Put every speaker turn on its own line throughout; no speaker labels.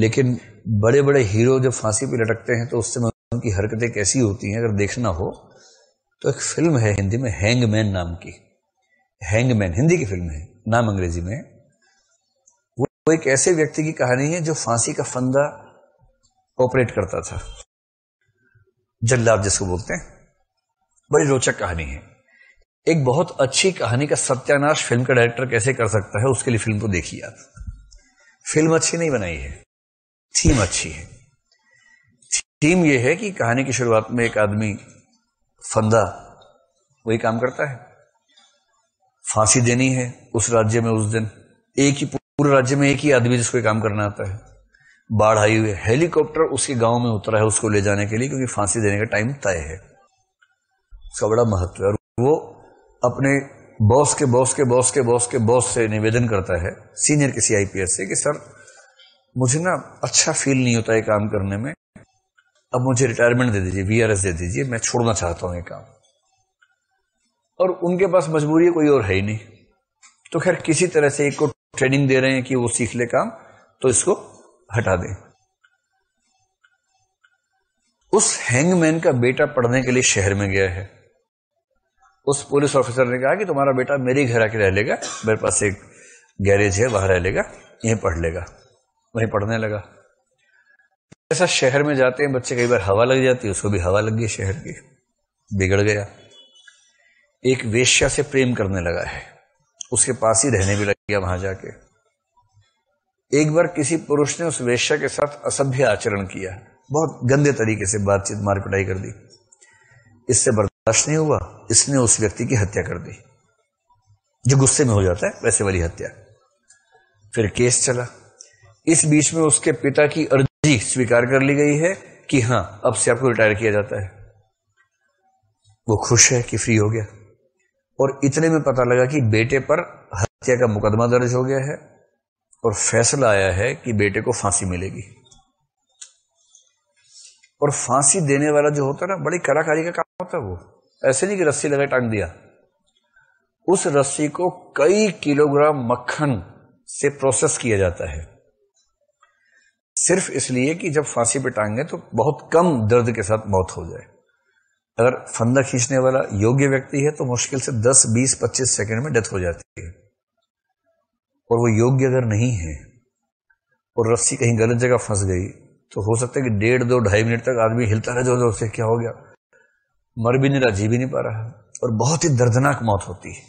लेकिन बड़े बड़े हीरो जब फांसी पे लटकते हैं तो उस समय मतलब उनकी हरकतें कैसी होती हैं अगर देखना हो तो एक फिल्म है हिंदी में हैंगमैन नाम की हैंगमैन हिंदी की फिल्म है नाम अंग्रेजी में वो एक ऐसे व्यक्ति की कहानी है जो फांसी का फंदा ऑपरेट करता था जल्लाद जिसको बोलते हैं बड़ी रोचक कहानी है एक बहुत अच्छी कहानी का सत्यानाश फिल्म का डायरेक्टर कैसे कर सकता है उसके लिए फिल्म को देखिए आप फिल्म अच्छी नहीं बनाई है थीम अच्छी है थीम यह है कि कहानी की शुरुआत में एक आदमी फंदा वही काम करता है फांसी देनी है उस राज्य में उस दिन एक ही पूरे राज्य में एक ही आदमी जिसको काम करना आता है बाढ़ आई हुई हेलीकॉप्टर उसके गांव में उतरा है उसको ले जाने के लिए क्योंकि फांसी देने का टाइम तय है उसका बड़ा महत्व है और वो अपने बॉस के बॉस के बॉस के बॉस के बॉस से निवेदन करता है सीनियर किसी आईपीएस से कि सर मुझे ना अच्छा फील नहीं होता है काम करने में अब मुझे रिटायरमेंट दे दीजिए वीआरएस दे दीजिए मैं छोड़ना चाहता हूं ये काम और उनके पास मजबूरी कोई और है ही नहीं तो खैर किसी तरह से एक को ट्रेनिंग दे रहे हैं कि वो सीख ले काम तो इसको हटा दें उस हैंगमैन का बेटा पढ़ने के लिए शहर में गया है उस पुलिस ऑफिसर ने कहा कि तुम्हारा बेटा मेरे घर आके रह लेगा मेरे पास एक गैरेज है वहां रह लेगा यहीं पढ़ लेगा वहीं पढ़ने लगा ऐसा शहर में जाते हैं बच्चे कई बार हवा लग जाती है उसको भी हवा लग गई शहर की बिगड़ गया एक वेश्या से प्रेम करने लगा है उसके पास ही रहने भी लग गया वहां जाके एक बार किसी पुरुष ने उस वेश्या के साथ असभ्य आचरण किया बहुत गंदे तरीके से बातचीत मार पिटाई कर दी इससे बर्दाश्त नहीं हुआ इसने उस व्यक्ति की हत्या कर दी जो गुस्से में हो जाता है वैसे वाली हत्या फिर केस चला इस बीच में उसके पिता की अर्जी स्वीकार कर ली गई है कि हां अब से आपको रिटायर किया जाता है वो खुश है कि फ्री हो गया और इतने में पता लगा कि बेटे पर हत्या का मुकदमा दर्ज हो गया है और फैसला आया है कि बेटे को फांसी मिलेगी और फांसी देने वाला जो होता है ना बड़ी कलाकारी का काम होता है वो ऐसे नहीं कि रस्सी लगा टांग दिया उस रस्सी को कई किलोग्राम मक्खन से प्रोसेस किया जाता है सिर्फ इसलिए कि जब फांसी पे टांगे तो बहुत कम दर्द के साथ मौत हो जाए अगर फंदा खींचने वाला योग्य व्यक्ति है तो मुश्किल से 10, 20, 25 सेकंड में डेथ हो जाती है और वो योग्य अगर नहीं है और रस्सी कहीं गलत जगह फंस गई तो हो सकता है कि डेढ़ दो ढाई मिनट तक आदमी हिलता रहे जो तो उससे क्या हो गया मर भी नहीं रहा जी भी नहीं पा रहा और बहुत ही दर्दनाक मौत होती है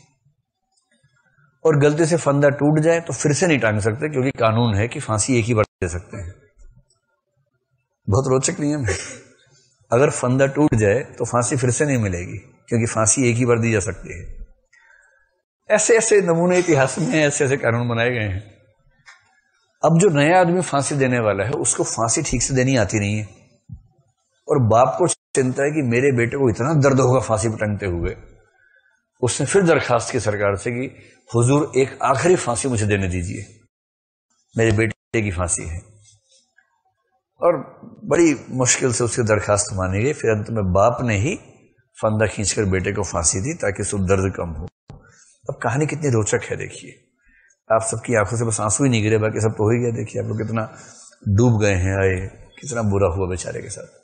और गलती से फंदा टूट जाए तो फिर से नहीं टांग सकते क्योंकि कानून है कि फांसी एक ही बार दे सकते हैं बहुत रोचक नियम है अगर फंदा टूट जाए तो फांसी फिर से नहीं मिलेगी क्योंकि फांसी एक ही बार दी जा सकती है ऐसे ऐसे नमूने इतिहास में ऐसे ऐसे कानून बनाए गए हैं अब जो नया आदमी फांसी देने वाला है उसको फांसी ठीक से देनी आती नहीं है और बाप को चिंता है कि मेरे बेटे को इतना दर्द होगा फांसी पटंगते हुए उसने फिर दरखास्त की सरकार से कि हुजूर एक आखिरी फांसी मुझे देने दीजिए मेरे बेटे की फांसी है और बड़ी मुश्किल से उसकी दरखास्त मानी गई फिर अंत में बाप ने ही फंदा खींचकर बेटे को फांसी दी ताकि सुख दर्द कम हो अब कहानी कितनी रोचक है देखिए आप सबकी आंखों से बस आंसू ही नहीं गिरे बाकी सब तो हो ही गया देखिए आप लोग कितना डूब गए हैं आए कितना बुरा हुआ बेचारे के साथ